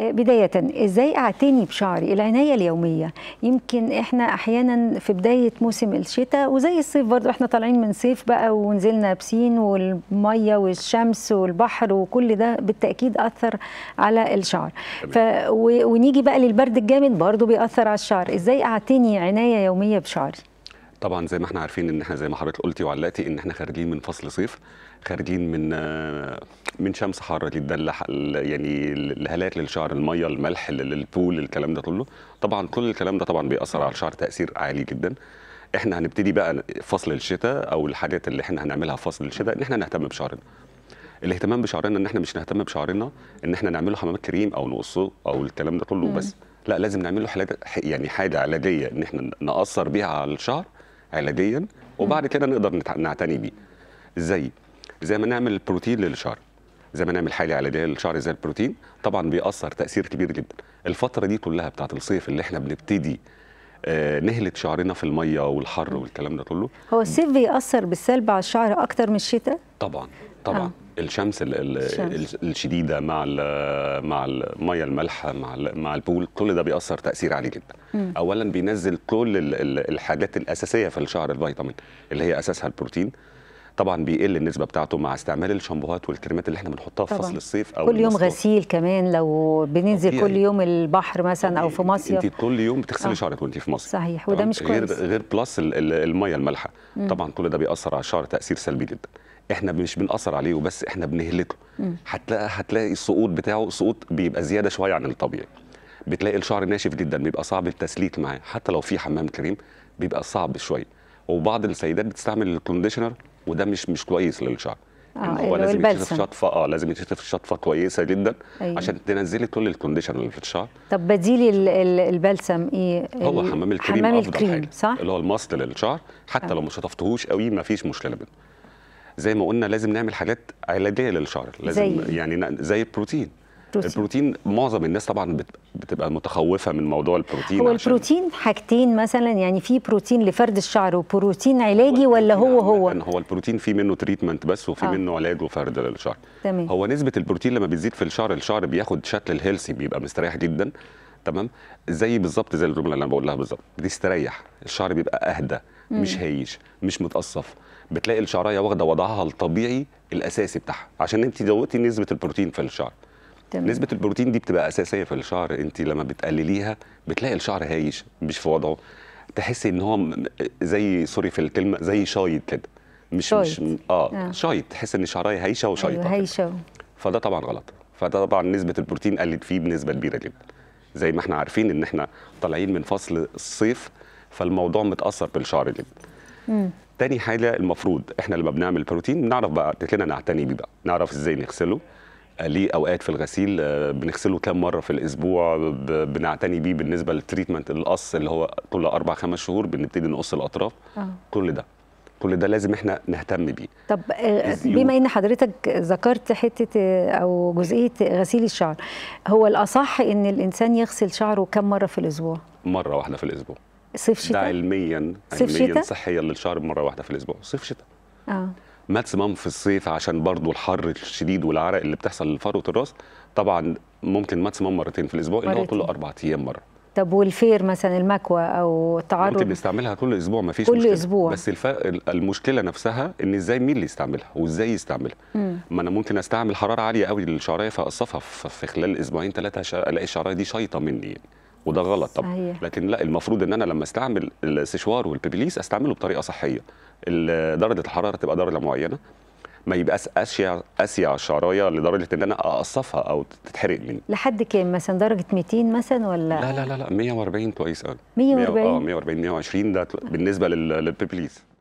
بداية ازاي اعتني بشعري العناية اليومية يمكن احنا احيانا في بداية موسم الشتاء وزي الصيف برضو احنا طالعين من صيف بقى ونزلنا بسين والمية والشمس والبحر وكل ده بالتأكيد أثر على الشعر ف... و... ونيجي بقى للبرد الجامد برضو بيأثر على الشعر ازاي اعتني عناية يومية بشعري طبعا زي ما احنا عارفين ان احنا زي ما حضرتك قلتي وعلقتي ان احنا خارجين من فصل صيف خارجين من آه، من شمس حاره جدا يعني الهلاك للشعر الميه الملح للبول الكلام ده كله طبعا كل الكلام ده طبعا بيأثر على الشعر تأثير عالي جدا احنا هنبتدي بقى فصل الشتاء او الحاجات اللي احنا هنعملها في فصل الشتاء ان احنا نهتم بشعرنا الاهتمام بشعرنا ان احنا مش نهتم بشعرنا ان احنا نعمله حمامات كريم او نقصه او الكلام ده كله بس لا لازم نعمل له يعني حاجه علاجيه ان احنا ناثر بيها على الشعر علاجيا وبعد كده نقدر نعتني بيه ازاي زي ما نعمل بروتين للشعر زي ما نعمل حاله علاجيه للشعر زي البروتين طبعا بيأثر تأثير كبير جدا الفتره دي كلها بتاعت الصيف اللي احنا بنبتدي آه، نهله شعرنا في الميه والحر والكلام ده كله هو الصيف بيأثر بالسلب على الشعر اكتر من الشتاء طبعا طبعا آه. الشمس الشديده مع مع الميه المالحه مع مع البول كل ده بيأثر تأثير عالي جدا مم. اولا بينزل كل الحاجات الاساسيه في الشعر الفيتامين اللي هي اساسها البروتين طبعا بيقل النسبه بتاعته مع استعمال الشامبوهات والكريمات اللي احنا بنحطها في فصل الصيف او كل يوم غسيل كمان لو بننزل كل يوم البحر مثلا او في مصر انت كل يوم بتغسلي آه. شعرك وانت في مصر صحيح وده مش كويس غير غير بلس الميه المالحه طبعا كل ده بيأثر على الشعر تاثير سلبي جدا احنا مش بنأثر عليه وبس احنا بنهلكه هتلاقي هتلاقي السقوط بتاعه سقوط بيبقى زياده شويه عن الطبيعي بتلاقي الشعر ناشف جدا بيبقى صعب التسليك معاه حتى لو في حمام كريم بيبقى صعب شويه وبعض السيدات بتستعمل الكونديشنر وده مش مش كويس للشعر آه هو لازم يتشطف شطفه اه لازم يتشطف شطفه كويسه جدا أيوه. عشان تنزلي كل الكونديشن اللي في الشعر طب بديل البلسم ايه هو حمام الكريم حمام افضل الكريم حاجه صح؟ اللي هو الماست للشعر حتى آه. لو ما شطفتهوش قوي ما فيش مشكله منه زي ما قلنا لازم نعمل حاجات علاجيه للشعر لازم زي. إيه؟ يعني زي البروتين بروتين. البروتين معظم الناس طبعا بتبقى متخوفه من موضوع البروتين هو البروتين حاجتين مثلا يعني في بروتين لفرد الشعر وبروتين علاجي ولا هو يعني هو هو البروتين في منه تريتمنت بس وفي آه. منه علاج وفرد للشعر تمام. هو نسبه البروتين لما بتزيد في الشعر الشعر بياخد شكل الهيلسي بيبقى مستريح جدا تمام زي بالظبط زي الجمله اللي انا بقولها بالظبط بيستريح الشعر بيبقى اهدى مش هيج مش متقصف بتلاقي الشعرايه واخده وضعها الطبيعي الاساسي بتاعها عشان انت دوتي نسبه البروتين في الشعر تمام. نسبة البروتين دي بتبقى أساسية في الشعر أنت لما بتقلليها بتلاقي الشعر هايش مش في وضعه تحسي إن هو زي سوري في الكلمة زي شايط كده مش شايط. مش آه, آه. شايط تحس إن شعرايه هايشة وشايطة أيوة هايشة فده طبعا غلط فده طبعا نسبة البروتين قلت فيه بنسبة كبيرة جدا زي ما احنا عارفين إن احنا طالعين من فصل الصيف فالموضوع متأثر بالشعر جدا تاني حاجه المفروض احنا لما بنعمل بروتين بنعرف بقى كده نعتني بيه بقى نعرف ازاي نغسله آه، ليه اوقات في الغسيل آه، بنغسله كام مره في الاسبوع بنعتني بيه بالنسبه للتريتمنت القص اللي هو كل اربع خمس شهور بنبتدي نقص الاطراف أوه. كل ده كل ده لازم احنا نهتم بيه طب آه، بما ان حضرتك ذكرت حته او جزئيه غسيل الشعر هو الاصح ان الانسان يغسل شعره كم مره في الاسبوع مره واحده في الاسبوع صيف شتاء ده علميا صيف علميا شتاء؟ صحيا للشعر مره واحده في الاسبوع صيف شتاء اه ماكسيمم في الصيف عشان برضو الحر الشديد والعرق اللي بتحصل لفروه الراس طبعا ممكن ماكسيمم مرتين في الاسبوع اللي هو كل اربع ايام مره طب والفير مثلا المكوى او التعرض ممكن نستعملها كل اسبوع ما فيش كل اسبوع بس الفرق المشكله نفسها ان ازاي مين اللي يستعملها وازاي يستعملها مم. ما انا ممكن استعمل حراره عاليه قوي للشعريه فاقصفها في خلال اسبوعين ثلاثه الاقي الشعريه دي شايطه مني يعني. وده غلط طبعا صحيح. لكن لا المفروض ان انا لما استعمل السشوار والبيبليس استعمله بطريقه صحيه درجه الحراره تبقى درجه معينه ما يبقاش اشيع اسيع الشعرايه لدرجه ان انا اقصفها او تتحرق مني لحد كام مثلا درجه 200 مثلا ولا لا لا لا, لا 140 كويس قوي 140 اه 140 120 ده بالنسبه للبيبليس